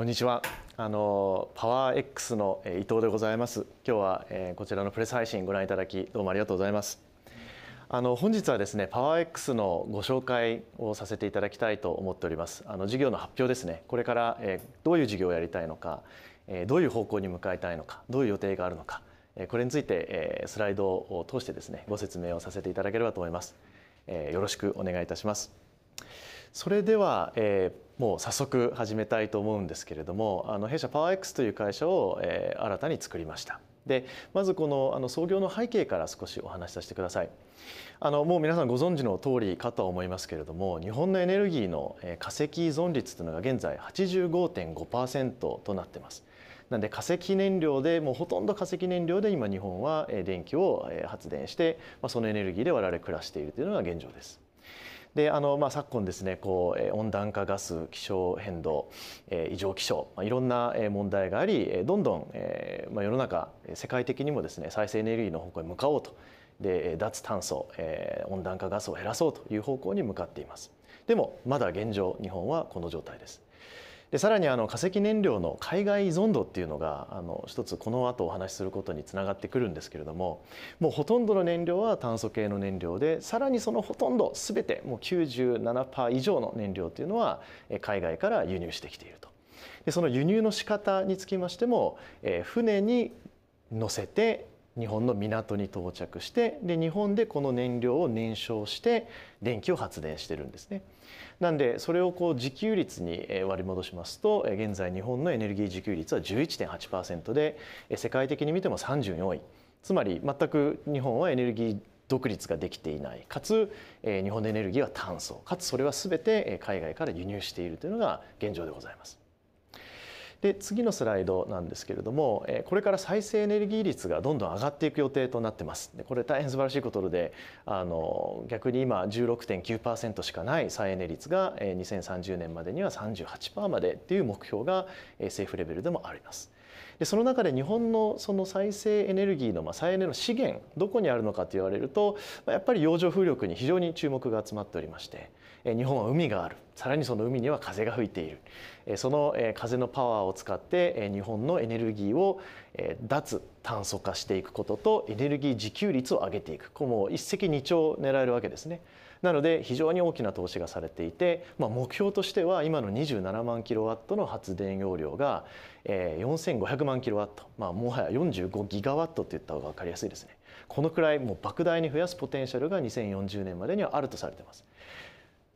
こんにちは。あのパワー X の伊藤でございます。今日は、えー、こちらのプレス配信ご覧いただきどうもありがとうございます。あの本日はですね、パワー X のご紹介をさせていただきたいと思っております。あの事業の発表ですね。これから、えー、どういう事業をやりたいのか、えー、どういう方向に向かいたいのか、どういう予定があるのか、えこれについて、えスライドを通してですね、ご説明をさせていただければと思います。えよろしくお願いいたします。それでは、えー、もう早速始めたいと思うんですけれどもあの弊社パワー X という会社を、えー、新たに作りました。でまずこのあの創業の背景から少しお話しさせてくださいあのもう皆さんご存知の通りかと思いますけれども日本のエネルギーのえ化石依存率というのが現在85.5%となってますなんで化石燃料でもうほとんど化石燃料で今日本は電気を発電してまあ、そのエネルギーで我々暮らしているというのが現状です。であの、まあ、昨今ですねこう温暖化ガス気象変動異常気象いろんな問題がありどんどん、まあ、世の中世界的にもですね再生エネルギーの方向へ向かおうとで脱炭素温暖化ガスを減らそうという方向に向かっています。でもまだ現状日本はこの状態です。でさらにあの化石燃料の海外依存度っていうのがあの一つこの後お話しすることにつながってくるんですけれどももうほとんどの燃料は炭素系の燃料でさらにそのほとんど全てもう97%以上の燃料っていうのは海外から輸入してきていると。でその輸入の仕方につきましても、え船に乗せて日本の港に到着してで日本でこの燃料を燃焼して電気を発電してるんですね。なんでそれをこう自給率に割り戻しますと現在日本のエネルギー自給率は11.8%で世界的に見ても34位つまり全く日本はエネルギー独立ができていないかつ日本のエネルギーは炭素かつそれは全て海外から輸入しているというのが現状でございます。で次のスライドなんですけれども、これから再生エネルギー率がどんどん上がっていく予定となってますこれ大変素晴らしいことであの逆に今16.9%しかない再エネ率が2030年までには38%までっていう目標が政府レベルでもあります。でその中で日本のその再生エネルギーの、まあ、再エネの資源どこにあるのかと言われるとやっぱり洋上風力に非常に注目が集まっておりまして日本は海があるさらにその海には風が吹いているその風のパワーを使って日本のエネルギーを脱炭素化していくこととエネルギー自給率を上げていくこれも一石二鳥狙えるわけですね。なので非常に大きな投資がされていて、まあ、目標としては今の27万キロワットの発電容量が4500万キロワット、まあ、もはや45ギガワットって言った方が分かりやすいですね。このくらいもう莫大に増やすポテンシャルが2040年までにはあるとされてます。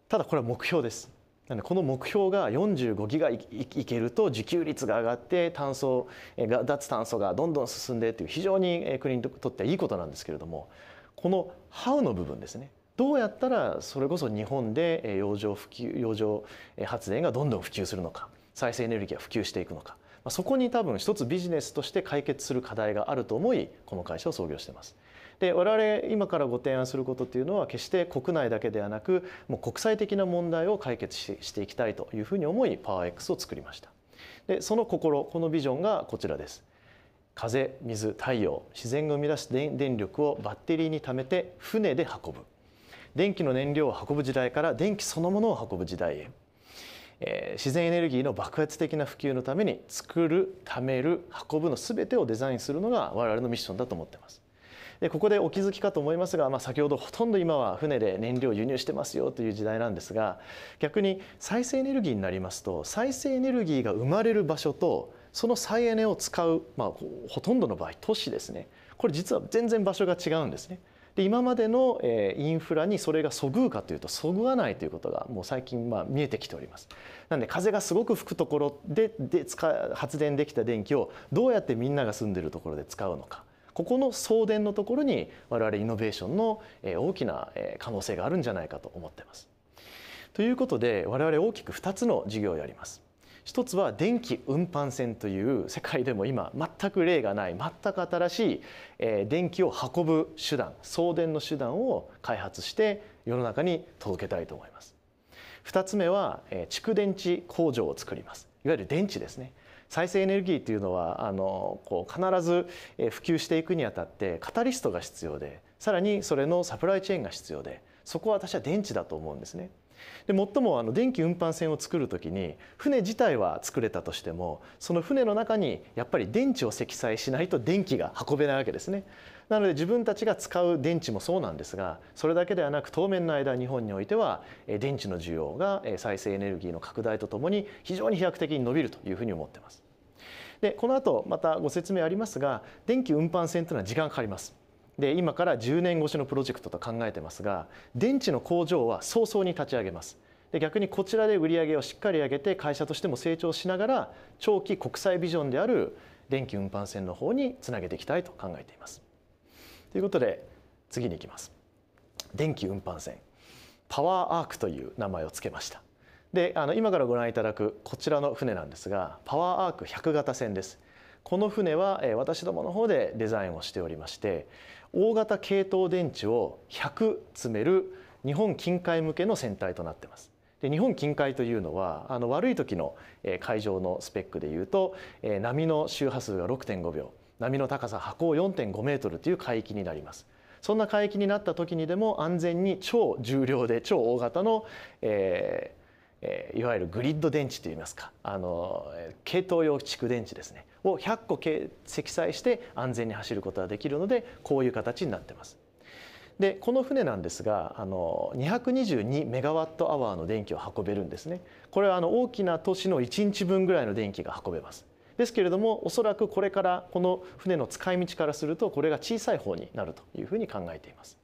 ただこれは目標ですなのでこの目標が45ギガいけると自給率が上がって炭素が脱炭素がどんどん進んでっていう非常に国にとってはいいことなんですけれどもこの「How」の部分ですねどうやったらそれこそ日本で洋上普及洋上発電がどんどん普及するのか再生エネルギーが普及していくのかそこに多分一つビジネスとして解決する課題があると思いこの会社を創業してます。で我々今からご提案することっていうのは決して国内だけではなくもう国際的な問題を解決ししていきたいというふうに思いパワー X を作りました。でその心このビジョンがこちらです。風水太陽自然が生み出す電電力をバッテリーに貯めて船で運ぶ電気の燃料を運ぶ時代から電気そのものを運ぶ時代へ、えー、自然エネルギーの爆発的な普及のために作る貯める運ぶの全てをデザインするのが我々のミッションだと思ってます。ここでお気づきかと思いますが、まあ、先ほどほとんど今は船で燃料を輸入してますよという時代なんですが逆に再生エネルギーになりますと再生エネルギーが生まれる場所とその再エネを使う、まあ、ほとんどの場合都市ですねこれ実は全然場所が違うんですね。で今までのインフラにそれがそぐうかというとそぐわないということがもう最近まあ見えてきております。なので風がすごく吹くところでで使発電できた電気をどうやってみんなが住んでるところで使うのか。ここの送電のところに我々イノベーションの大きな可能性があるんじゃないかと思ってます。ということで我々大きく2つの事業をやります。一つは電気運搬船という世界でも今全く例がない全く新しい電気を運ぶ手段送電の手段を開発して世の中に届けたいと思います。2つ目は蓄電池工場を作りますいわゆる電池ですね再生エネルギーというのはあのこう必ず普及していくにあたってカタリストが必要でさらにそれのサプライチェーンが必要でそこは私は電池だと思うんですね。でもっともあの電気運搬船を作る時に船自体は作れたとしてもその船の中にやっぱり電池を積載しないと電気が運べないわけですね。なので自分たちが使う電池もそうなんですがそれだけではなく当面の間日本においては電池の需要が再生エネルギーの拡大とともに非常に飛躍的に伸びるというふうに思ってます。でこの後またご説明ありますが電気運搬船というのは時間かかります。で今から10年越しのプロジェクトと考えてますが電池の工場は早々に立ち上げます。で逆にこちらで売り上げをしっかり上げて会社としても成長しながら長期国際ビジョンである電気運搬船の方につなげていきたいと考えています。ということで次に行きます。電気運搬船パワーアークという名前を付けました。であの今からご覧いただくこちらの船なんですがパワーアーク100型船です。この船は私どもの方でデザインをしておりまして大型系統電池を100詰める日本近海向けの船体となってます。で日本近海というのはあの悪い時の海上のスペックでいうと波の周波数が6.5秒波の高さ波高4.5メートルという海域になります。そんな海域になった時にでも安全に超重量で超大型の、えー、いわゆるグリッド電池といいますかあの系統用蓄電池ですねを100個積載して安全に走ることができるのでこういう形になってます。でこの船なんですがあの222メガワットアワーの電気を運べるんですね。これはあの大きな都市の1日分ぐらいの電気が運べます。ですけれどもおそらくこれからこの船の使い道からするとこれが小さい方になるというふうに考えています。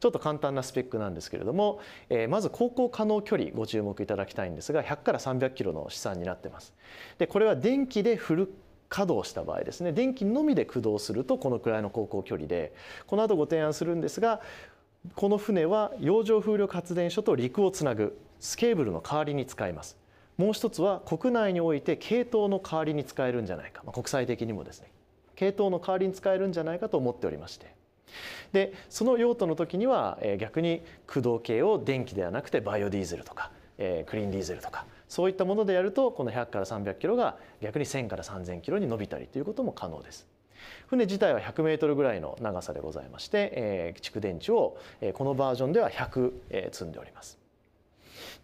ちょっと簡単なスペックなんですけれども、えー、まず航行可能距離ご注目いただきたいんですが100から300キロの試算になってます。でこれは電気でフル稼働した場合ですね電気のみで駆動するとこのくらいの航行距離でこの後ご提案するんですがこの船は洋上風力発電所と陸をつなぐスケーブルの代わりに使いますもう一つは国内において系統の代わりに使えるんじゃないか、まあ、国際的にもですね系統の代わりに使えるんじゃないかと思っておりましてでその用途の時には、え逆に駆動系を電気ではなくてバイオディーゼルとか、えクリーンディーゼルとかそういったものでやるとこの100から300キロが逆に1000から3000キロに伸びたりということも可能です。船自体は100メートルぐらいの長さでございまして、えー、蓄電池を、えー、このバージョンでは100、えー、積んでおります。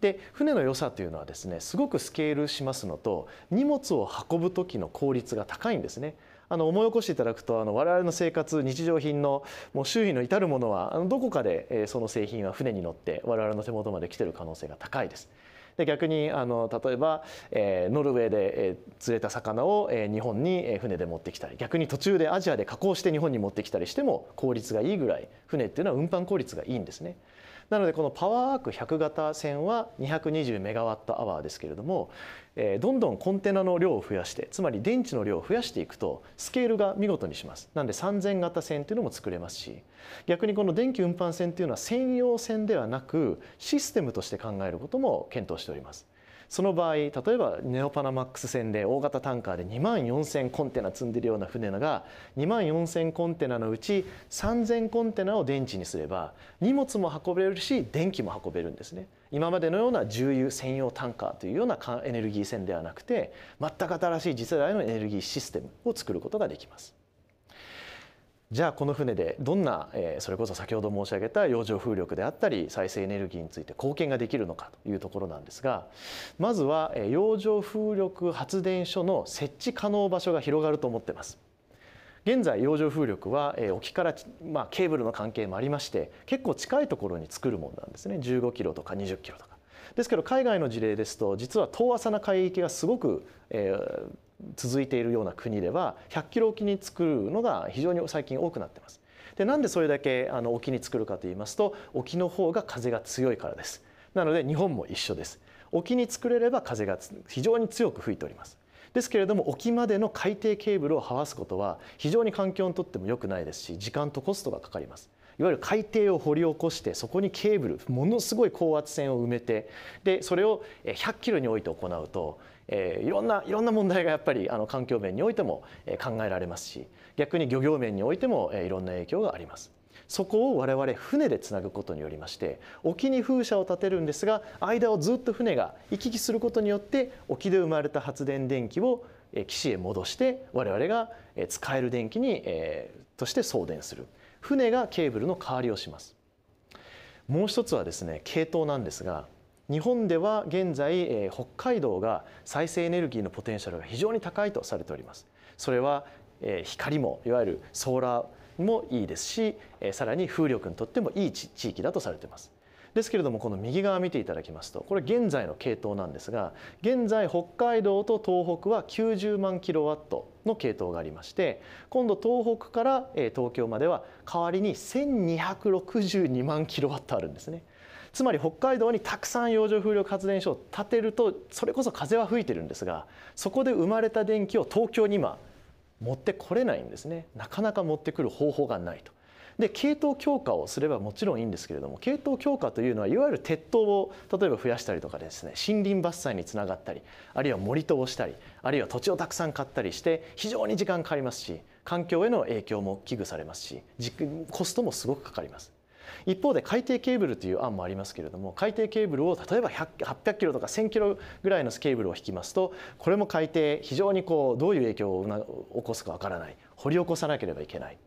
で船の良さというのはですねすごくスケールしますのと荷物を運ぶ時の効率が高いんですね。あの思い起こしていただくとあの我々の生活日常品のもう周囲の至るものはどこかで、えその製品は船に乗って我々の手元まで来てる可能性が高いです。で逆にあの例えば、えー、ノルウェーで、えー、釣れた魚を、えー、日本に、え船で持ってきたり逆に途中でアジアで加工して日本に持ってきたりしても効率がいいぐらい船っていうのは運搬効率がいいんですね。なのでこのパワーアーク100型線は220メガワットアワーですけれども、えー、どんどんコンテナの量を増やしてつまり電池の量を増やしていくとスケールが見事にします。なので3000型線というのも作れますし逆にこの電気運搬線というのは専用線ではなくシステムとして考えることも検討しております。その場合例えばネオパナマックス船で大型タンカーで2万4,000コンテナ積んでるような船が2万4,000コンテナのうち3,000コンテナを電池にすれば荷物も運べるし電気も運べるんですね。今までのような重油専用タンカーというようなエネルギー線ではなくて全く新しい次世代のエネルギーシステムを作ることができます。じゃあこの船でどんな、えー、それこそ先ほど申し上げた洋上風力であったり再生エネルギーについて貢献ができるのかというところなんですがまずは洋上風力発電所の設置可能場所が広がると思ってます。現在洋上風力は沖から、まあ、ケーブルの関係もありまして結構近いところに作るもんなんですね15キロとか20キロとか。ですけど海外の事例ですと実は遠浅な海域がすごく、えー、続いているような国では100キロ沖に作るのが非常に最近多くなってます。でなんでそれだけあの沖に作るかと言いますと沖の方が風が強いからです。なので日本も一緒です。沖に作れれば風が非常に強く吹いております。ですけれども沖までの海底ケーブルをはわすことは非常に環境にとっても良くないですし時間とコストがかかります。いわゆる海底を掘り起こしてそこにケーブルものすごい高圧線を埋めてでそれを100キロにおいて行うとえー、いろんないろんな問題がやっぱりあの環境面においても考えられますし逆に漁業面においてもいろんな影響があります。そこを我々船でつなぐことによりまして沖に風車を立てるんですが間をずっと船が行き来することによって沖で生まれた発電電気を岸へ戻して我々が使える電気にとして送電する船がケーブルの代わりをしますもう一つはですね系統なんですが日本では現在、えー、北海道が再生エネルギーのポテンシャルが非常に高いとされておりますそれは、えー、光もいわゆるソーラーもいいですし、えー、さらに風力にとってもいい地域だとされていますですけれどもこの右側見ていただきますとこれ現在の系統なんですが現在北海道と東北は90万キロワットの系統がありまして今度東北から東京までは代わりに1262万キロワットあるんですね。つまり北海道にたくさん洋上風力発電所を建てるとそれこそ風は吹いてるんですがそこで生まれた電気を東京に今持ってこれないんですねなかなか持ってくる方法がないとで系統強化をすればもちろんいいんですけれども系統強化というのはいわゆる鉄塔を例えば増やしたりとかですね森林伐採につながったりあるいは森戸をしたりあるいは土地をたくさん買ったりして非常に時間かかりますし環境への影響も危惧されますしコストもすごくかかります。一方で海底ケーブルという案もありますけれども海底ケーブルを例えば800キロとか1000キロぐらいのケーブルを引きますとこれも海底非常にこうどういう影響を起こすかわからない掘り起こさなければいけない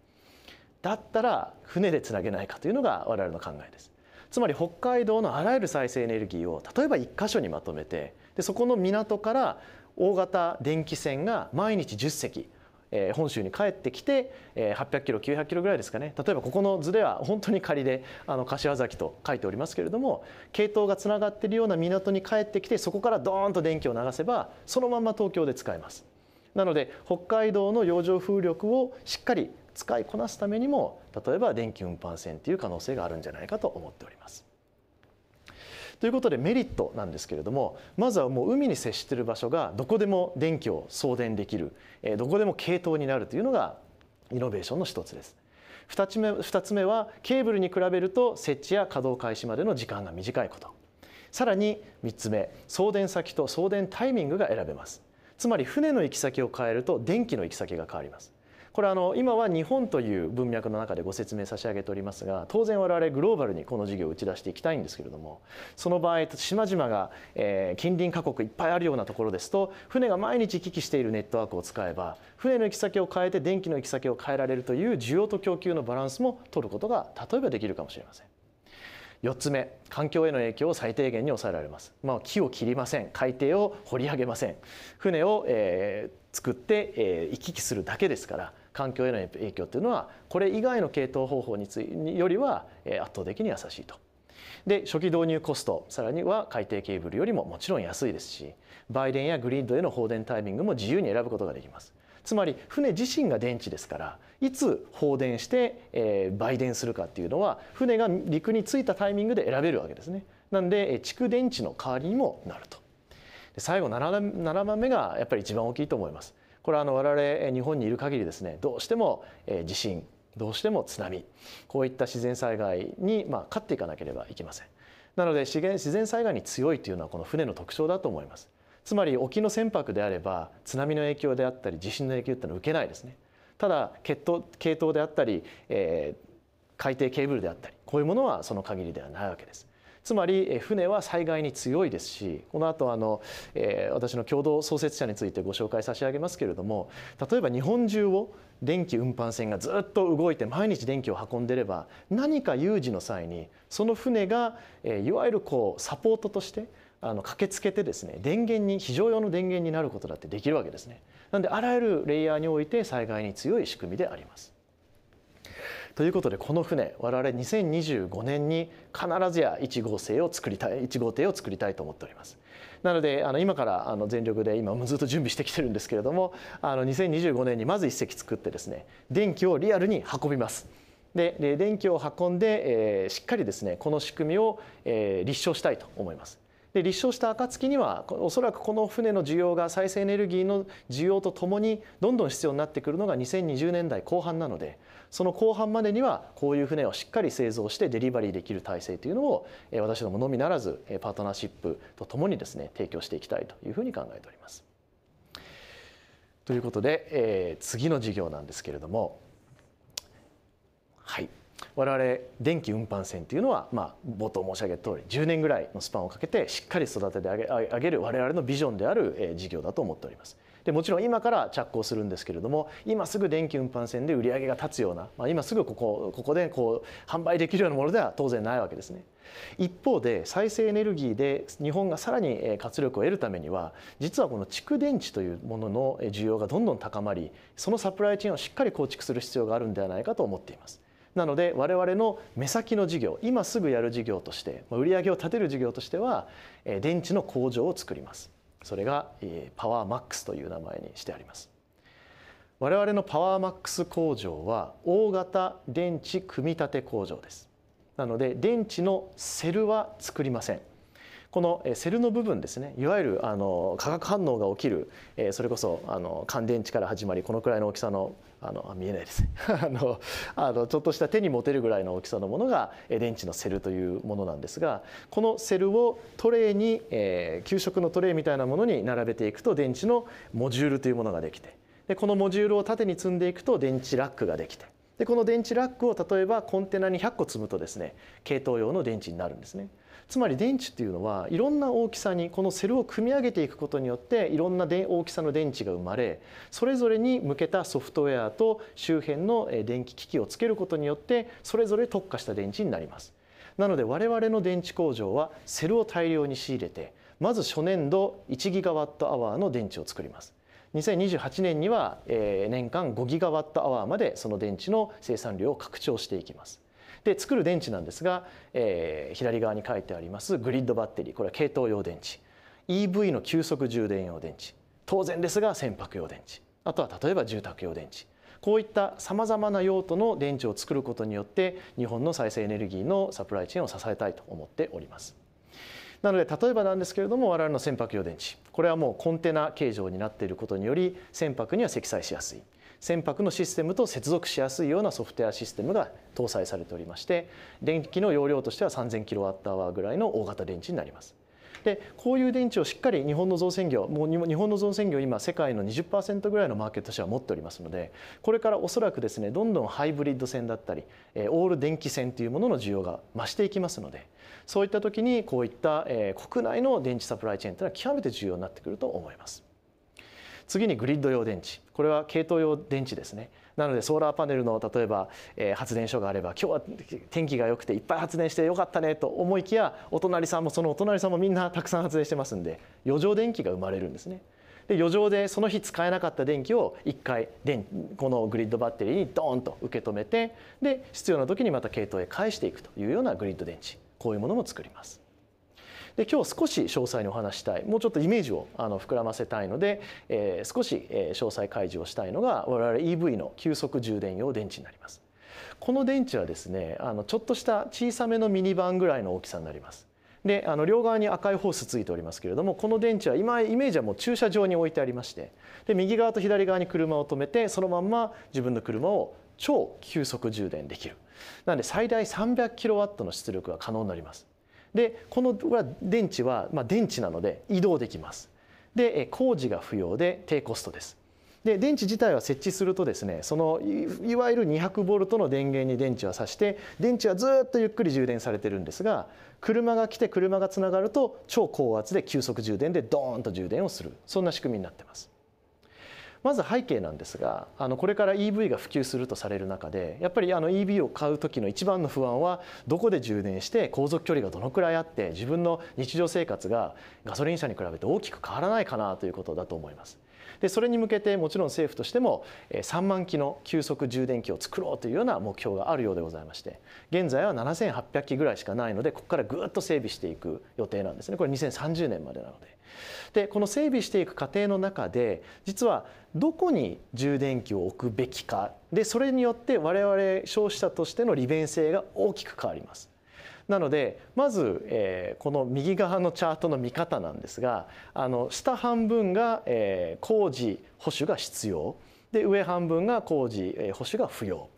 だったら船でつなげないかというのが我々の考えです。つまり北海道のあらゆる再生エネルギーを例えば1箇所にまとめてでそこの港から大型電気船が毎日10隻、え本州に帰ってきて、え800キロ900キロぐらいですかね例えばここの図では本当に仮であの柏崎と書いておりますけれども系統がつながっているような港に帰ってきてそこからドーンと電気を流せばそのまま東京で使えます。なので北海道の洋上風力をしっかり使いこなすためにも例えば電気運搬船っていう可能性があるんじゃないかと思っております。ということでメリットなんですけれどもまずはもう海に接してる場所がどこでも電気を送電できるどこでも系統になるというのがイノベーションの一つです。2つ目つ目はケーブルに比べると設置や稼働開始までの時間が短いことさらに3つ目送電先と送電タイミングが選べますつまり船の行き先を変えると電気の行き先が変わりますこれあの今は日本という文脈の中でご説明差し上げておりますが当然我々グローバルにこの事業を打ち出していきたいんですけれどもその場合島々が、え近隣各国いっぱいあるようなところですと船が毎日行き来しているネットワークを使えば船の行き先を変えて電気の行き先を変えられるという需要と供給のバランスも取ることが例えばできるかもしれません。4つ目環境への影響を最低限に抑えられます、まあ、木を切りません海底を掘り上げません船を、えー、作って、えー、行き来するだけですから環境への影響っていうのはこれ以外の系統方法についよりは圧倒的に優しいと。で初期導入コストさらには海底ケーブルよりももちろん安いですし売電やグリッドへの放電タイミングも自由に選ぶことができます。つまり船自身が電池ですからいつ放電して、えー、売電するかっていうのは船が陸に着いたタイミングで選べるわけですね。なんでえ蓄電池の代わりにもなると。で最後 7, 7番目がやっぱり一番大きいと思います。これはあの我々日本にいる限りですねどうしても地震どうしても津波こういった自然災害にまあ勝っていかなければいけません。なので資源自然災害に強いというのはこの船の特徴だと思います。つまり沖の船舶であれば津波の影響であったり地震の影響ってのは受けないですね。ただ血統系統であったり、えー、海底ケーブルであったりこういうものはその限りではないわけです。つまり船は災害に強いですしこの後あの、えー、私の共同創設者についてご紹介差し上げますけれども例えば日本中を電気運搬船がずっと動いて毎日電気を運んでれば何か有事の際にその船が、えー、いわゆるこうサポートとしてあの駆けつけてですね電源に非常用の電源になることだってできるわけですね。なんであらゆるレイヤーにおいて災害に強い仕組みであります。ということでこの船我々2025年に必ずや1号艇を作りたい1号艇を作りたいと思っております。なのであの今からあの全力で今もずっと準備してきてるんですけれどもあの2025年にまず1隻作ってですね電気をリアルに運びます。で電気を運んで、えー、しっかりですねこの仕組みを、えー、立証したいと思います。で立証した暁にはおそらくこの船の需要が再生エネルギーの需要とともにどんどん必要になってくるのが2020年代後半なのでその後半までにはこういう船をしっかり製造してデリバリーできる体制というのを私どものみならずパートナーシップとともにですね提供していきたいというふうに考えております。ということで、えー、次の事業なんですけれどもはい我々電気運搬船というのは、まあ、冒頭申し上げた通り10年ぐらいのスパンをかけてしっかり育ててあげる我々のビジョンである事業だと思っております。でもちろん今から着工するんですけれども今すぐ電気運搬船で売り上げが立つような、まあ、今すぐここここでこう販売できるようなものでは当然ないわけですね。一方で再生エネルギーで日本がさらに活力を得るためには実はこの蓄電池というものの需要がどんどん高まりそのサプライチェーンをしっかり構築する必要があるんではないかと思っています。なので我々の目先の事業今すぐやる事業として売り上げを立てる事業としては電池の工場を作ります。それがパワーマックスという名前にしてあります我々のパワーマックス工場は大型電池組み立て工場ですなので電池のセルは作りませんこのセルの部分ですねいわゆるあの化学反応が起きる、えそれこそあの乾電池から始まりこのくらいの大きさのあの見えないですね あのあのちょっとした手に持てるぐらいの大きさのものが電池のセルというものなんですがこのセルをトレーに、えー、給食のトレーみたいなものに並べていくと電池のモジュールというものができてでこのモジュールを縦に積んでいくと電池ラックができてでこの電池ラックを例えばコンテナに100個積むとですね系統用の電池になるんですね。つまり電池っていうのはいろんな大きさにこのセルを組み上げていくことによっていろんな大きさの電池が生まれそれぞれに向けたソフトウェアと周辺の電気機器をつけることによってそれぞれ特化した電池になります。なので我々の電池工場はセルを大量に仕入れてまず初年度1アワーの電池を作ります。2028年には年間5ギガワットアワーまでその電池の生産量を拡張していきます。で作る電池なんですが、えー、左側に書いてありますグリッドバッテリーこれは系統用電池 EV の急速充電用電池当然ですが船舶用電池あとは例えば住宅用電池こういったさまざまな用途の電池を作ることによって日本の再生エネルギーのサプライチェーンを支えたいと思っております。なので例えばなんですけれども我々の船舶用電池これはもうコンテナ形状になっていることにより船舶には積載しやすい。船舶のシステムと接続しやすいようなソフトウェアシステムが搭載されておりまして電気の容量としては 3000kWh ぐらいの大型電池になります。でこういう電池をしっかり日本の造船業もう日本の造船業今世界の20%ぐらいのマーケットシェアを持っておりますのでこれからおそらくですねどんどんハイブリッド船だったりオール電気船というものの需要が増していきますのでそういった時にこういった国内の電池サプライチェーンというのは極めて重要になってくると思います。次にグリッド用電池これは系統用電池ですねなのでソーラーパネルの例えば、えー、発電所があれば今日は天気が良くていっぱい発電してよかったねと思いきやお隣さんもそのお隣さんもみんなたくさん発電してますんで余剰電気が生まれるんですね。で余剰でその日使えなかった電気を1回電このグリッドバッテリーにドーンと受け止めてで必要な時にまた系統へ返していくというようなグリッド電池こういうものも作ります。で今日少し詳細にお話したいもうちょっとイメージをあの膨らませたいので、えー、少し詳細開示をしたいのが我々 EV の急速充電用電池になります。この電池はですねあのちょっとした小さめのミニバンぐらいの大きさになります。であの両側に赤いホースついておりますけれどもこの電池は今イメージはもう駐車場に置いてありましてで右側と左側に車を止めてそのまんま自分の車を超急速充電できる。なんで最大 300kW の出力が可能になります。でこの電池は、まあ、電池なので移動できます。で工事が不要で低コストです。で電池自体は設置するとですねそのいわゆる200ボルトの電源に電池は挿して電池はずっとゆっくり充電されてるんですが車が来て車がつながると超高圧で急速充電でドーンと充電をするそんな仕組みになってます。まず背景なんですがあのこれから EV が普及するとされる中でやっぱりあの EV を買う時の一番の不安はどこで充電して航続距離がどのくらいあって自分の日常生活がガソリン車に比べて大きく変わらないかなということだと思います。でそれに向けてもちろん政府としても3万機の急速充電器を作ろうというような目標があるようでございまして現在は7800機ぐらいしかないのでここからぐっと整備していく予定なんですねこれ2030年までなので。でこの整備していく過程の中で実はどこに充電器を置くべきかでそれによって我々消費者としての利便性が大きく変わります。なのでまず、えー、この右側のチャートの見方なんですがあの下半分が、えー、工事保守が必要で上半分が工事、えー、保守が不要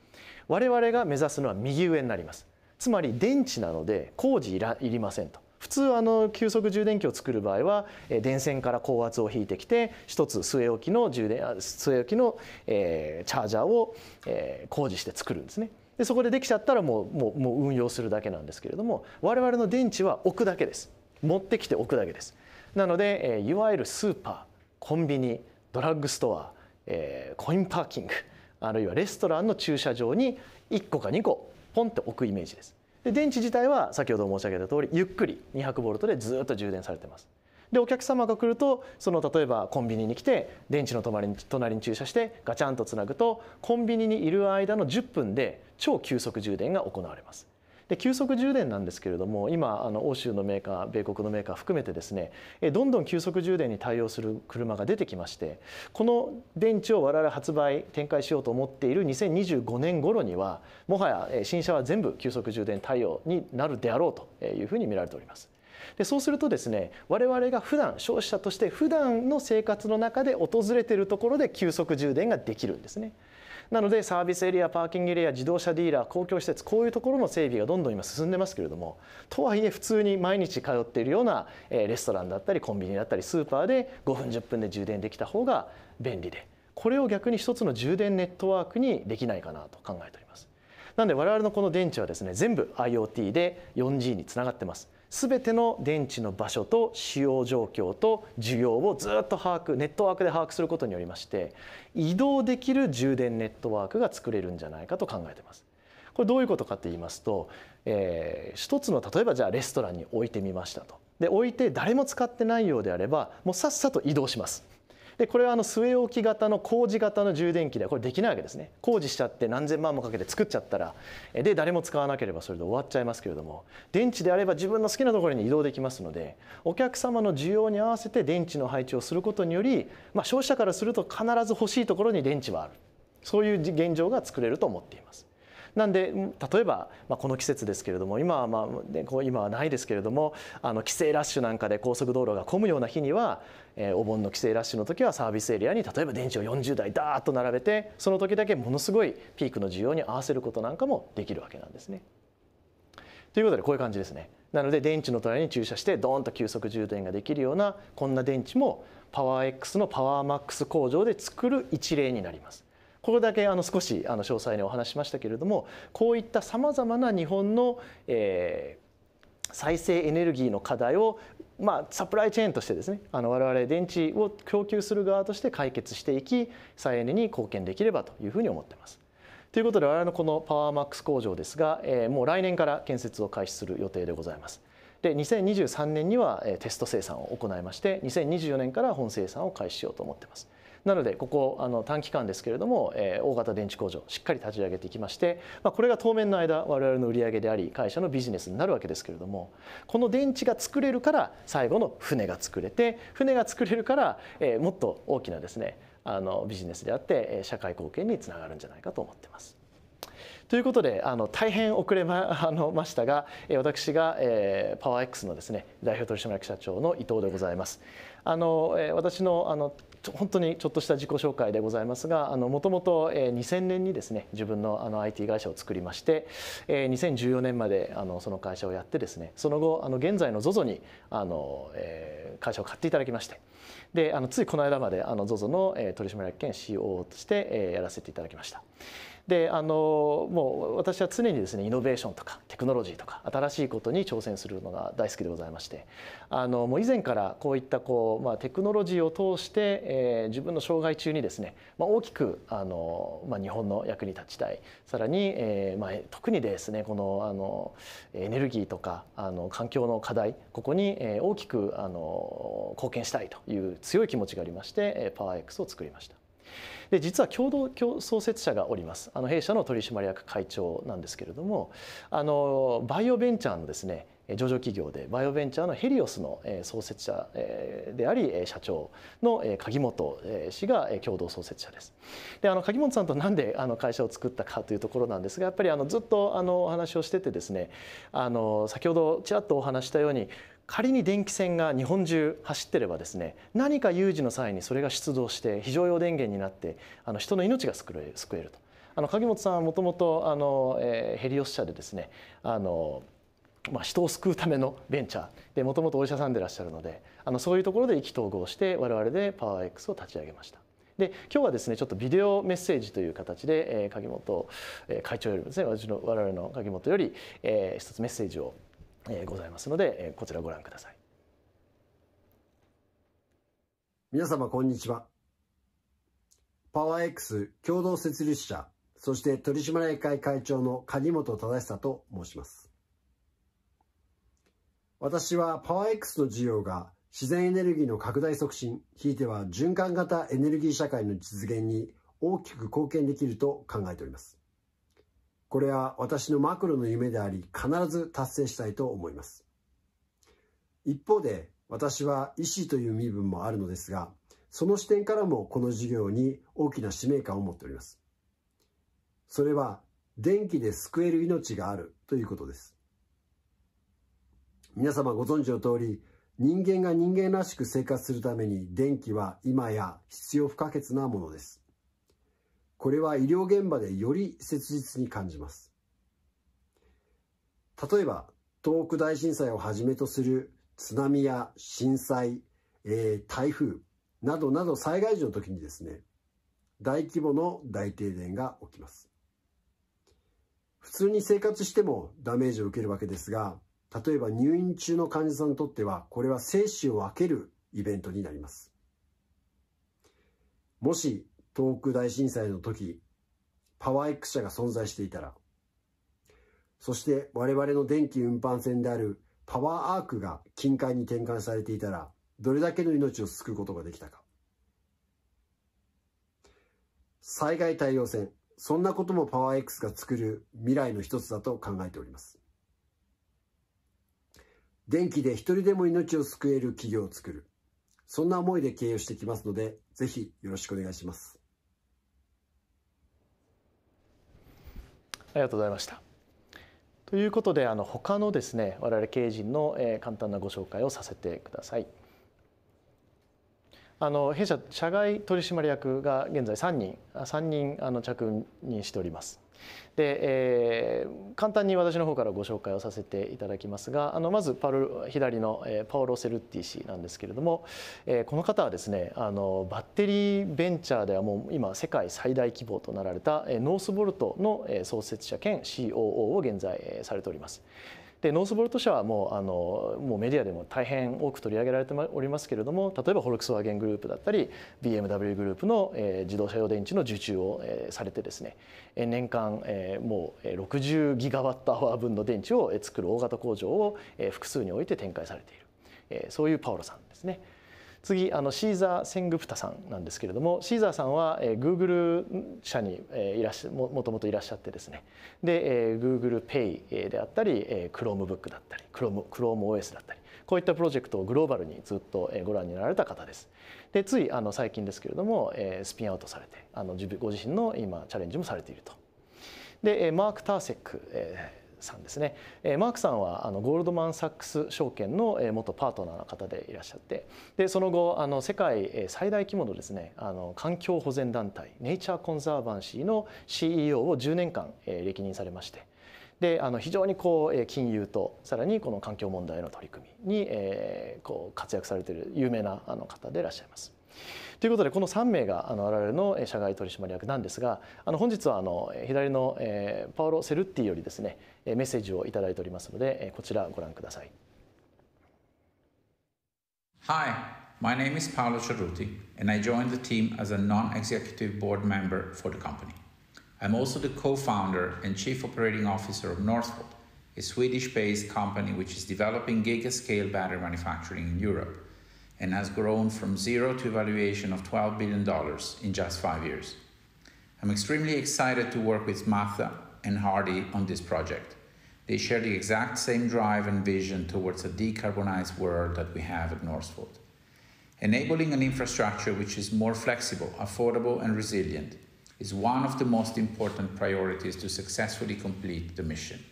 我々が目指すのは右上になりますつまり電池なので工事いらいりませんと普通あの急速充電器を作る場合はえ電線から高圧を引いてきて一つ据え置きの充電あ据え置きの、えー、チャージャーを、えー、工事して作るんですね。でそこでできちゃったらもうもうもう運用するだけなんですけれども我々の電池は置くだけです持ってきて置くだけですなので、えいわゆるスーパーコンビニドラッグストア、えコインパーキングあるいはレストランの駐車場に1個か2個ポンって置くイメージですで電池自体は先ほど申し上げた通りゆっくり 200V でずっと充電されてますでお客様が来るとその例えばコンビニに来て電池の隣に隣に駐車してガチャンとつなぐとコンビニにいる間の10分で超急速充電が行われます。で急速充電なんですけれども今あの欧州のメーカー米国のメーカー含めてですねどんどん急速充電に対応する車が出てきましてこの電池を我々発売展開しようと思っている2025年頃にはもはや新車は全部急速充電対応になるであろうというふうに見られております。でそうするとですね我々が普段消費者として普段の生活の中で訪れてるところで急速充電ができるんですね。なのでサービスエリアパーキングエリア自動車ディーラー公共施設こういうところの整備がどんどん今進んでますけれどもとはいえ普通に毎日通っているようなレストランだったりコンビニだったりスーパーで5分10分で充電できた方が便利でこれを逆に一つの充電ネットワークにできないかなと考えております。なので我々のこの電池はですね全部 IoT で 4G につながってます。全ての電池の場所と使用状況と需要をずっと把握ネットワークで把握することによりまして移動できる充電ネットワークが作れるんじゃないかと考えてます。これどういうことかと言いますと、えー、一つの例えばじゃあレストランに置いてみましたと。で置いて誰も使ってないようであればもうさっさと移動します。でこれはあの据え置き型の工事型の充電器ではこれできないわけですね工事しちゃって何千万もかけて作っちゃったらで誰も使わなければそれで終わっちゃいますけれども電池であれば自分の好きなところに移動できますのでお客様の需要に合わせて電池の配置をすることにより、まあ、消費者からすると必ず欲しいところに電池はあるそういう現状が作れると思っています。なんで例えば、まあ、この季節ですけれども今は、まあね、今はないですけれどもあの帰省ラッシュなんかで高速道路が混むような日には、えー、お盆の帰省ラッシュの時はサービスエリアに例えば電池を40台ダーッと並べてその時だけものすごいピークの需要に合わせることなんかもできるわけなんですね。ということでこういう感じですね。なので電池の隣に駐車してドーンと急速充電ができるようなこんな電池もパワー X のパワーマックス工場で作る一例になります。これだけあの少しあの詳細にお話しましたけれどもこういったさまざまな日本の、えー、再生エネルギーの課題をまあ、サプライチェーンとしてですねあの我々電池を供給する側として解決していき再エネに貢献できればというふうに思ってます。ということで我々のこのパワーマックス工場ですが、えー、もう来年から建設を開始する予定でございます。で2023年にはテスト生産を行いまして2024年から本生産を開始しようと思ってます。なのでここあの短期間ですけれども、え大型電池工場しっかり立ち上げていきまして、まこれが当面の間我々の売り上げであり会社のビジネスになるわけですけれどもこの電池が作れるから最後の船が作れて船が作れるから、えもっと大きなですねあのビジネスであって社会貢献につながるんじゃないかと思ってます。ということであの大変遅れま あのましたが私が、えー、パワー X のですね代表取締役社長の伊藤でございます。あの、え私のあの本当にちょっとした自己紹介でございますがもともと2000年にですね自分のあの IT 会社を作りまして2014年まであのその会社をやってですねその後あの現在の ZOZO にあの会社を買っていただきましてであのついこの間まであの ZOZO の取締役兼 COO としてやらせていただきました。であのもう私は常にですねイノベーションとかテクノロジーとか新しいことに挑戦するのが大好きでございましてあのもう以前からこういったこう、まあ、テクノロジーを通して、えー、自分の障害中にですね、まあ、大きくあの、まあ、日本の役に立ちたいさらに、えーまあ、特にですねこのあのエネルギーとかあの環境の課題ここに、えー、大きくあの貢献したいという強い気持ちがありましてパワー X を作りました。で実は共同創設者がおりますあの弊社の取締役会長なんですけれどもあのバイオベンチャーのですね上場企業でバイオベンチャーのヘリオスの創設者であり社長の鍵本氏が共同創設者です。であの鍵本さんと何であの会社を作ったかというところなんですがやっぱりあのずっとあのお話をしててですねあの先ほどちらっとお話したように仮に電気線が日本中走ってればですね何か有事の際にそれが出動して非常用電源になってあの人の命が救え救えると。あの鍵本さんはもともとヘリオス社でですねあのまあ、人を救うためのベンチャーでもともとお医者さんでいらっしゃるのであのそういうところで意気投合して我々でパワー X を立ち上げました。で今日はですねちょっとビデオメッセージという形で、えー、鍵本、えー、会長よりもですね私の我々の鍵本より、えー、一つメッセージをえございますので、えこちらご覧ください。皆様こんにちは。パワー X 共同設立者、そして取締役会会長の鍵本忠久と申します。私はパワー X の事業が自然エネルギーの拡大促進、ひいては循環型エネルギー社会の実現に大きく貢献できると考えております。これは私のマクロの夢であり、必ず達成したいと思います。一方で、私は医師という身分もあるのですが、その視点からもこの事業に大きな使命感を持っております。それは、電気で救える命があるということです。皆様ご存知の通り、人間が人間らしく生活するために電気は今や必要不可欠なものです。これは医療現場でより切実に感じます。例えば、東北大震災をはじめとする津波や震災、えー、台風などなど災害時の時にですね、大規模の大停電が起きます。普通に生活してもダメージを受けるわけですが、例えば入院中の患者さんにとっては、これは生死を分けるイベントになります。もし東北大震災の時、パワー X 社が存在していたら、そして我々の電気運搬船であるパワーアークが近海に転換されていたら、どれだけの命を救うことができたか。災害対応船、そんなこともパワー X が作る未来の一つだと考えております。電気で一人でも命を救える企業を作る。そんな思いで経営をしてきますので、ぜひよろしくお願いします。ありがとうございました。ということであの他のですね我々経営陣の、えー、簡単なご紹介をさせてください。あの弊社社外取締役が現在3人3人あの着任しております。で、えー、簡単に私の方からご紹介をさせていただきますがあのまずパル左の、えー、パオロ・セルティ氏なんですけれども、えー、この方はですねあのバッテリーベンチャーではもう今世界最大規模となられた、えー、ノースボルトの創設者兼 COO を現在、えー、されております。でノースボルト社はもうあのもうメディアでも大変多く取り上げられておりますけれども例えばホルクスワーゲングループだったり BMW グループの、えー、自動車用電池の受注を、えー、されてですね年間、えー、もう60ギガワットアワー分の電池を作る大型工場を、えー、複数において展開されている、えー、そういうパオロさんですね。次あのシーザー・セングプタさんなんですけれどもシーザーさんは、えー、Google 社に、えー、いらっしゃももともといらっしゃってですねで、えー、GooglePay であったり、えー、Chromebook だったり Chrome, ChromeOS だったりこういったプロジェクトをグローバルにずっとご覧になられた方です。でついあの最近ですけれども、えー、スピンアウトされてあのご自身の今チャレンジもされていると。でマーク・ターセック、えーさんですね、えー、マークさんはあのゴールドマン・サックス証券の元パートナーの方でいらっしゃってでその後あの世界最大規模のですねあの環境保全団体ネイチャー・コンサーバンシーの CEO を10年間、えー、歴任されましてであの非常にこう金融とさらにこの環境問題の取り組みに、えー、こう活躍されている有名なあの方でいらっしゃいます。ということでこの3名があの我々の社外取締役なんですがあの本日はあの左の、えー、パオロ・セルッティよりですねメッセージを頂いておりますのでこちらご覧ください。Hi, my name is Paolo Cerruti and I joined the team as a non-executive board member for the company. I'm also the co-founder and chief operating officer of Northvolt, a Swedish-based company which is developing gigascale battery manufacturing in Europe. and has grown from zero to a valuation of $12 billion in just five years. I'm extremely excited to work with Martha and Hardy on this project. They share the exact same drive and vision towards a decarbonized world that we have at Northvolt. Enabling an infrastructure which is more flexible, affordable, and resilient is one of the most important priorities to successfully complete the mission.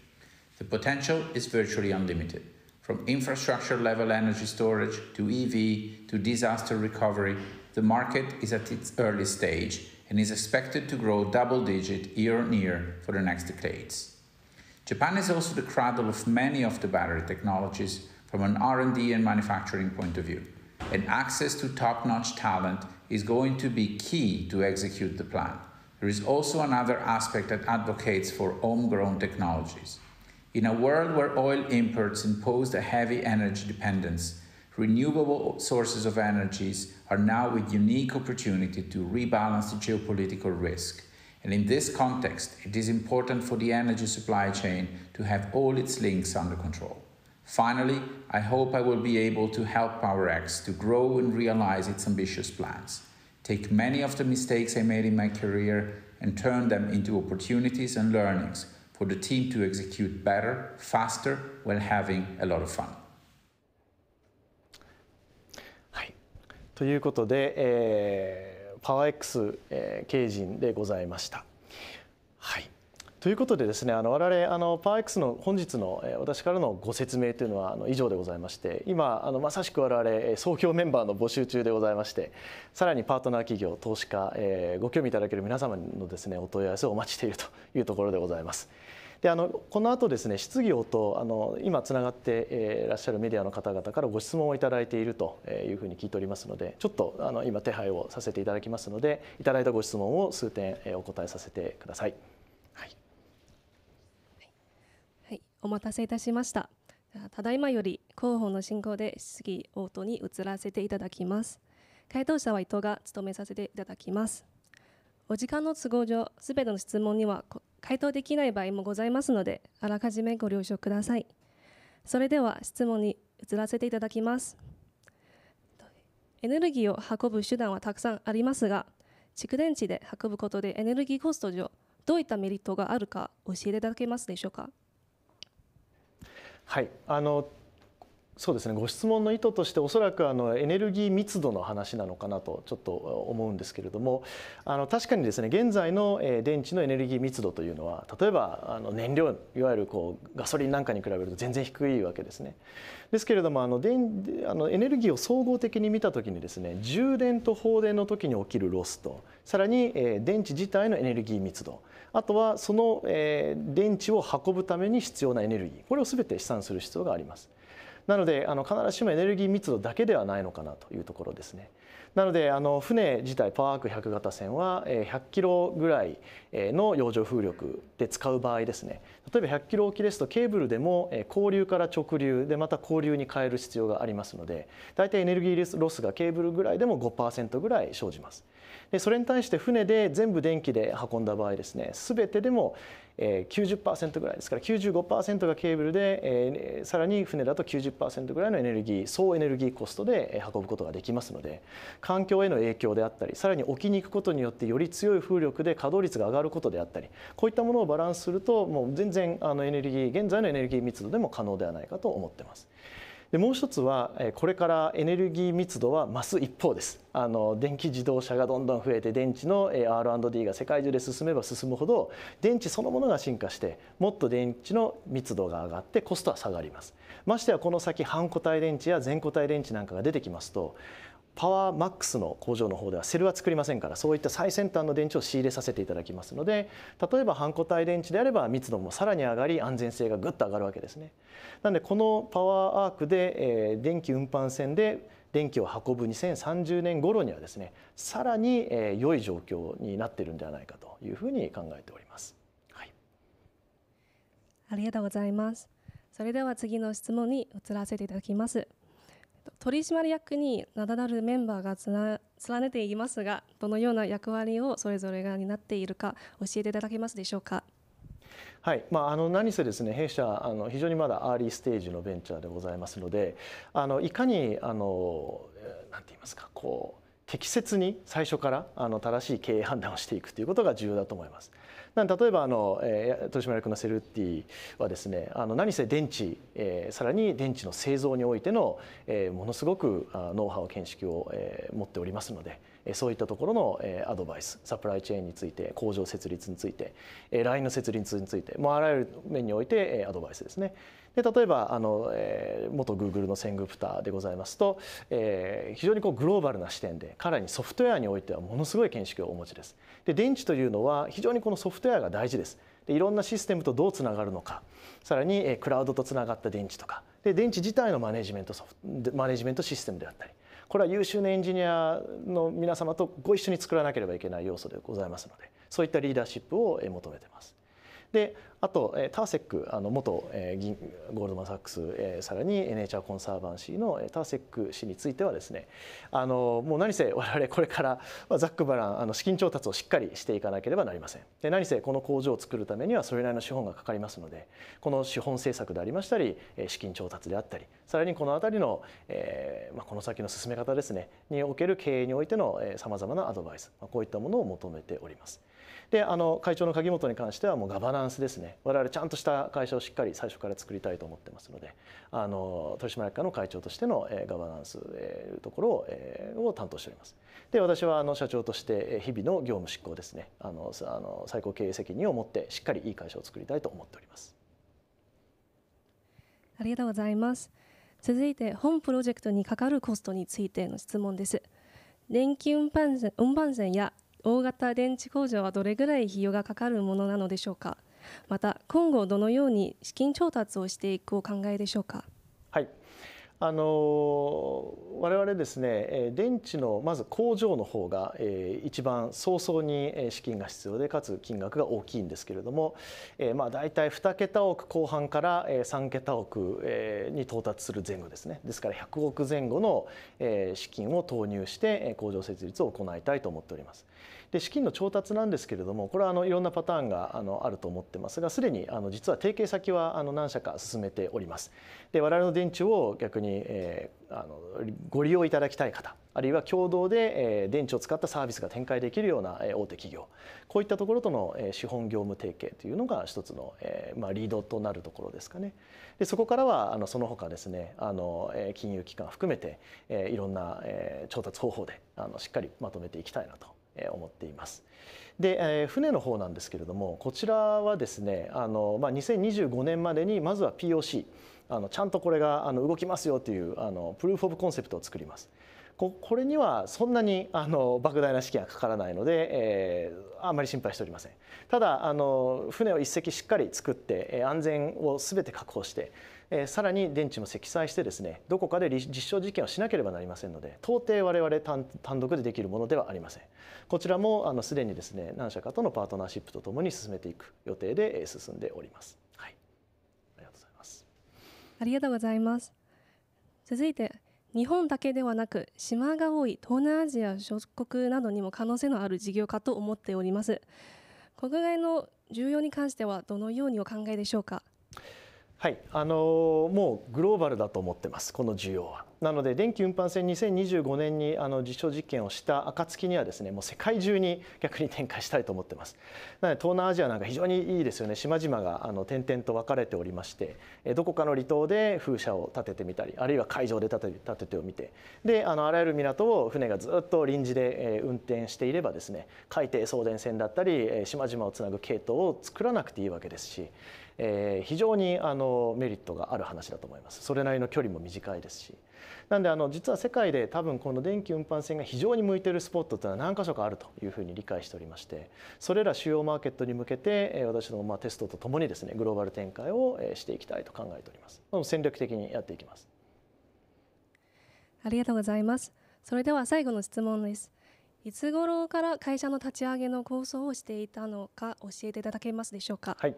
The potential is virtually unlimited. From infrastructure level energy storage to EV to disaster recovery, the market is at its early stage and is expected to grow double digit year on year for the next decades. Japan is also the cradle of many of the battery technologies from an R&D and manufacturing point of view, and access to top-notch talent is going to be key to execute the plan. There is also another aspect that advocates for homegrown technologies. In a world where oil imports imposed a heavy energy dependence, renewable sources of energies are now a unique opportunity to rebalance the geopolitical risk. And in this context, it is important for the energy supply chain to have all its links under control. Finally, I hope I will be able to help PowerX to grow and realize its ambitious plans, take many of the mistakes I made in my career and turn them into opportunities and learnings for the team to execute better, faster, w h e n having a lot of fun. はい、ということで、えー、パワー X、えー、経人でございました。はい。ということでですねあの我々あのパワー X の本日の私からのご説明というのはあの以上でございまして今あのまさしく我々創業メンバーの募集中でございましてさらにパートナー企業投資家、えー、ご興味いただける皆様のですねお問い合わせをお待ちしているというところでございます。であのこの後ですね質疑応答あの今つながってい、えー、らっしゃるメディアの方々からご質問をいただいているというふうに聞いておりますのでちょっとあの今手配をさせていただきますのでいただいたご質問を数点、えお答えさせてください。はい、はい、お待たせいたしました。ただいまより広報の進行で質疑応答に移らせていただきます。回答者は伊藤が務めさせていただきます。お時間の都合上、すべての質問には回答できない場合もございますのであらかじめご了承くださいそれでは質問に移らせていただきますエネルギーを運ぶ手段はたくさんありますが蓄電池で運ぶことでエネルギーコスト上どういったメリットがあるか教えていただけますでしょうかはいあのそうですねご質問の意図としておそらくあのエネルギー密度の話なのかなとちょっと思うんですけれどもあの確かにですね現在の電池のエネルギー密度というのは例えばあの燃料いわゆるこうガソリンなんかに比べると全然低いわけですね。ですけれどもあの電あのエネルギーを総合的に見た時にですね充電と放電の時に起きるロスとさらに電池自体のエネルギー密度あとはその電池を運ぶために必要なエネルギーこれを全て試算する必要があります。なのであの必ずしもエネルギー密度だけではないのかなというところですね。なのであの船自体パワーク100型船は100キロぐらいの洋上風力で使う場合ですね例えば100キロ沖ですとケーブルでも交流から直流でまた交流に変える必要がありますので大体エネルギーロスがケーブルぐらいでも5%ぐらい生じます。でそれに対して船で全部電気で運んだ場合ですね全てでも90%ぐらいですから95%がケーブルでさらに船だと90%ぐらいのエネルギー総エネルギーコストで運ぶことができますので環境への影響であったりさらにきに行くことによってより強い風力で稼働率が上がることであったりこういったものをバランスするともう全然あのエネルギー現在のエネルギー密度でも可能ではないかと思ってます。でもう一つはこれからエネルギー密度は増す一方ですあの電気自動車がどんどん増えて電池の R&D が世界中で進めば進むほど電池そのものが進化してもっと電池の密度が上がってコストは下がりますましてやこの先半固体電池や全固体電池なんかが出てきますとパワーマックスの工場の方ではセルは作りませんからそういった最先端の電池を仕入れさせていただきますので例えば半固体電池であれば密度もさらに上がり安全性がぐっと上がるわけですね。なのでこのパワーアークで、えー、電気運搬線で電気を運ぶ2030年頃にはですねさらに、えー、良い状況になってるんではないかというふうに考えております。はい、ありがとうございます。それでは次の質問に移らせていただきます。取締役に名だたるメンバーがつな連ねていますがどのような役割をそれぞれが担っているか教えていただけますでしょうか。はいまあ、あの何せですね弊社あの非常にまだアーリーステージのベンチャーでございますのであのいかにあのなんて言いますかこう適切に最初からあの正しい経営判断をしていくということが重要だと思います。例えばあの、えー、取締役のセルティはですねあの何せ電池、えー、さらに電池の製造においての、えー、ものすごくノウハウ見識を、えー、持っておりますのでそういったところのアドバイスサプライチェーンについて工場設立について LINE の設立についてもうあらゆる面においてアドバイスですね。で例えばあの、えー、元グーグルのセングプターでございますと、えー、非常にこうグローバルな視点で彼にソフトウェアにおいてはものすごい見識をお持ちです。で電池というのは非常にこのソフトウェアが大事です。でいろんなシステムとどうつながるのかさらにクラウドとつながった電池とかで電池自体のマネジメントソフトマネジメントシステムであったりこれは優秀なエンジニアの皆様とご一緒に作らなければいけない要素でございますのでそういったリーダーシップを求めてます。であと、えー、ターセックあの元、えー、ゴールドマン・サックス、えー、さらにネイチャー・コンサーバンシーのターセック氏についてはですねあのもう何せ我々これから、まあ、ザック・バランあの資金調達をしっかりしていかなければなりませんで何せこの工場を作るためにはそれなりの資本がかかりますのでこの資本政策でありましたり資金調達であったりさらにこの辺りの、えーまあ、この先の進め方ですねにおける経営においてのさまざまなアドバイス、まあ、こういったものを求めております。であの会長の鍵本に関してはもうガバナンスですね我々ちゃんとした会社をしっかり最初から作りたいと思ってますのであの取締役会の会長としての、えー、ガバナンス、えー、ところを,、えー、を担当しております。で私はあの社長として日々の業務執行ですねあのあの最高経営責任を持ってしっかりいい会社を作りたいと思っております。ありがとうございます。続いて本プロジェクトにかかるコストについての質問です。年金運搬船や大型電池工場はどれぐらい費用がかかるものなのでしょうかまた今後どのように資金調達をしていくお考えでしょうかはいあの我々ですね電池のまず工場の方が一番早々に資金が必要でかつ金額が大きいんですけれどもまあ大体2桁億後半から3桁億に到達する前後ですねですから100億前後の資金を投入して工場設立を行いたいと思っております。で資金の調達なんですけれどもこれはあのいろんなパターンがあのあると思ってますがすでにあの実は提携先はあの何社か進めております。で我々の電池を逆に、えー、あのご利用いただきたい方あるいは共同で、えー、電池を使ったサービスが展開できるような、えー、大手企業こういったところとの、えー、資本業務提携というのが一つの、えーまあ、リードとなるところですかね。でそこからはあのその他ですねあの金融機関含めて、えー、いろんな、えー、調達方法であのしっかりまとめていきたいなと思っています。で、えー、船の方なんですけれどもこちらはですねあの、まあ、2025年までにまずは POC あのちゃんとこれがあの動きますよというあのプルーフ・オブ・コンセプトを作ります。ここれにはそんなにあの莫大な資金はかからないので、えー、あんまり心配しておりませんただあの船を一隻しっかり作って安全をすべて確保してえー、さらに電池も積載してですねどこかで実証実験をしなければなりませんので到底我々単単独でできるものではありませんこちらもあのすでにですね何社かとのパートナーシップとともに進めていく予定で進んでおります、はい、ありがとうございますありがとうございます続いて日本だけではなく島が多い東南アジア諸国などにも可能性のある事業化と思っております国外の重要に関してはどのようにお考えでしょうかはい、あのー、もうグローバルだと思ってます、この需要は。なので、電気運搬船2025年にあの実証実験をした暁にはですね、もう世界中に 逆に展開したいと思ってます。なので、東南アジアなんか非常にいいですよね、島々があの点々と分かれておりまして、どこかの離島で風車を立ててみたり、あるいは海上で立て立ててを見て、であのあらゆる港を船がずっと臨時で運転していればですね、海底送電線だったり、島々をつなぐ系統を作らなくていいわけですし、えー、非常にあのメリットがある話だと思いますそれなりの距離も短いですしなんであの実は世界で多分この電気運搬船が非常に向いてるスポットというのは何箇所かあるというふうに理解しておりましてそれら主要マーケットに向けて私のまあテストとともにですねグローバル展開をしていきたいと考えております戦略的にやっていきますありがとうございますそれでは最後の質問ですいつ頃から会社の立ち上げの構想をしていたのか教えていただけますでしょうか。はい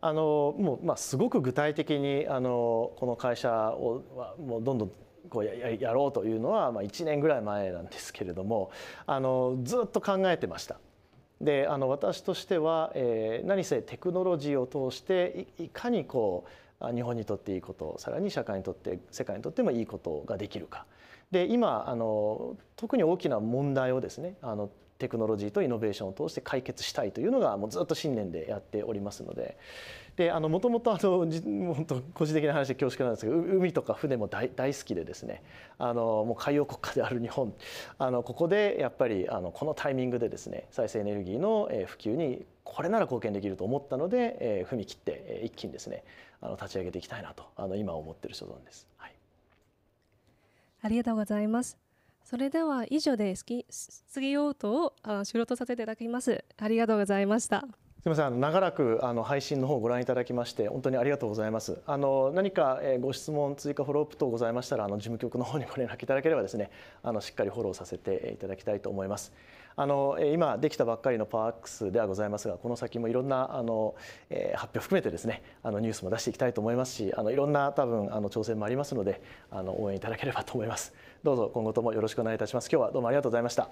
あのもうまあすごく具体的にあのこの会社をもうどんどんこうややろうというのはまあ1年ぐらい前なんですけれどもあのずっと考えてました。であの私としては、えー、何せテクノロジーを通していかにこう日本にとっていいことさらに社会にとって世界にとってもいいことができるか。で今あの特に大きな問題をですねあのテクノロジーとイノベーションを通して解決したいというのがもうずっと信念でやっておりますのでであのもともとあの 本当個人的な話で恐縮なんですけど海とか船も大大好きでですねあのもう海洋国家である日本あのここでやっぱりあのこのタイミングでですね再生エネルギーの普及にこれなら貢献できると思ったので、えー、踏み切って、え一気にですねあの立ち上げていきたいなとあの今思ってる所存です、はい。ありがとうございます。それでは以上で杉用途を終了とさせていただきます。ありがとうございました。すみませんあの長らくあの配信の方をご覧いただきまして本当にありがとうございますあの何かえご質問追加フォローアップ等ございましたらあの事務局の方にご連絡いただければですねあのしっかりフォローさせていただきたいと思いますあの今できたばっかりのパワークスではございますがこの先もいろんなあのえ発表含めてですねあのニュースも出していきたいと思いますしあのいろんな多分あの挑戦もありますのであの応援いただければと思いますどうぞ今後ともよろしくお願いいたします今日はどうもありがとうございました